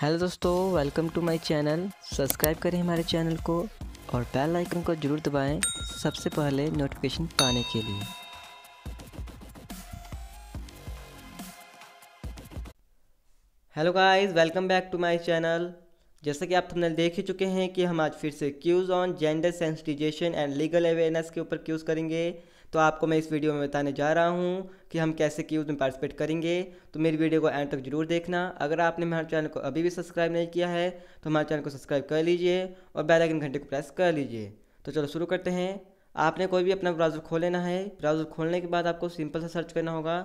hello दोस्तों welcome to my channel subscribe करें हमारे चैनल को और बेल आइकन को ज़रूर दबाएं सबसे पहले नोटिफिकेशन पाने के लिए hello guys welcome back to my channel जैसा कि आप थंबनेल देख ही चुके हैं कि हम आज फिर से quiz on gender sensitisation and legal awareness के ऊपर क्यूज़ करेंगे तो आपको मैं इस वीडियो में बताने जा रहा हूँ कि हम कैसे की में पार्टिसिपेट करेंगे तो मेरी वीडियो को एंड तक जरूर देखना अगर आपने हमारे चैनल को अभी भी सब्सक्राइब नहीं किया है तो हमारे चैनल को सब्सक्राइब कर लीजिए और बेल आइकन घंटे को प्रेस कर लीजिए तो चलो शुरू करते हैं आपने कोई भी अपना ब्राउज़र खोल लेना है ब्राउज़र खोलने के बाद आपको सिंपल सा सर्च करना होगा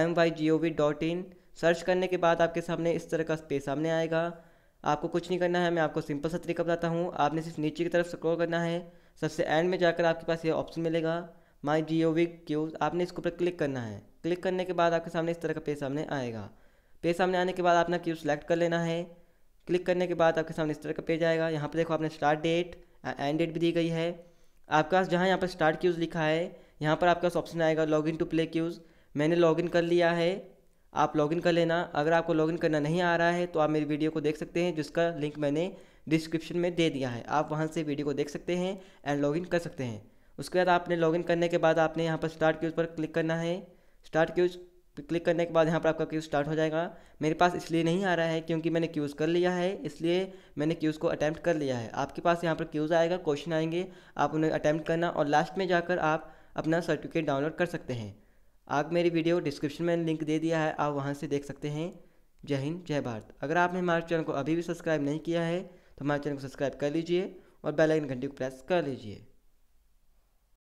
M Y G O V dot in search करने के बाद आपके सामने इस तरह का स्पेस सामने आएगा आपको कुछ नहीं करना है मैं आपको सिंपल सा तरीका बताता हूँ आपने सिर्फ नीचे की तरफ स्क्रॉल करना है सबसे एंड में जाकर आपके पास ये ऑप्शन मिलेगा माई जियो वी क्यू आपने इसके ऊपर क्लिक करना है क्लिक करने के बाद आपके सामने इस तरह का पेज सामने आएगा पेज सामने आने के बाद आपने क्यू सेलेक्ट कर लेना है क्लिक करने के बाद आपके सामने इस तरह का पेज आएगा यहाँ पर देखो आपने स्टार्ट डेट एंड डेट भी दी गई है आपके पास जहाँ यहाँ पर स्टार्ट क्यूज़ लिखा है यहाँ पर आपके पास ऑप्शन आएगा log in to play quiz मैंने लॉगिन कर लिया है आप लॉगिन कर लेना अगर आपको लॉगिन करना नहीं आ रहा है तो आप मेरी वीडियो को देख सकते हैं जिसका लिंक मैंने डिस्क्रिप्शन में दे दिया है आप वहाँ से वीडियो को देख सकते हैं एंड लॉगिन कर सकते हैं उसके बाद आपने लॉगिन करने के बाद आपने यहाँ पर स्टार्ट क्यूज़ पर क्लिक करना है स्टार्ट क्यूज़ क्लिक करने के बाद यहाँ पर आपका क्यूज़ स्टार्ट हो जाएगा मेरे पास इसलिए नहीं आ रहा है क्योंकि मैंने क्यूज़ कर लिया है इसलिए मैंने क्यूज़ को अटैम्प्ट कर लिया है आपके पास यहाँ पर क्यूज़ आएगा क्वेश्चन आएंगे आप उन्हें अटैम्प्ट करना और लास्ट में जाकर आप अपना सर्टिफिकेट डाउनलोड कर सकते हैं आप मेरी वीडियो डिस्क्रिप्शन में लिंक दे दिया है आप वहाँ से देख सकते हैं जय हिंद जय भारत अगर आपने हमारे चैनल को अभी भी सब्सक्राइब नहीं किया है तो हमारे चैनल को सब्सक्राइब कर लीजिए और बेल आइकन घंटी को प्रेस कर लीजिए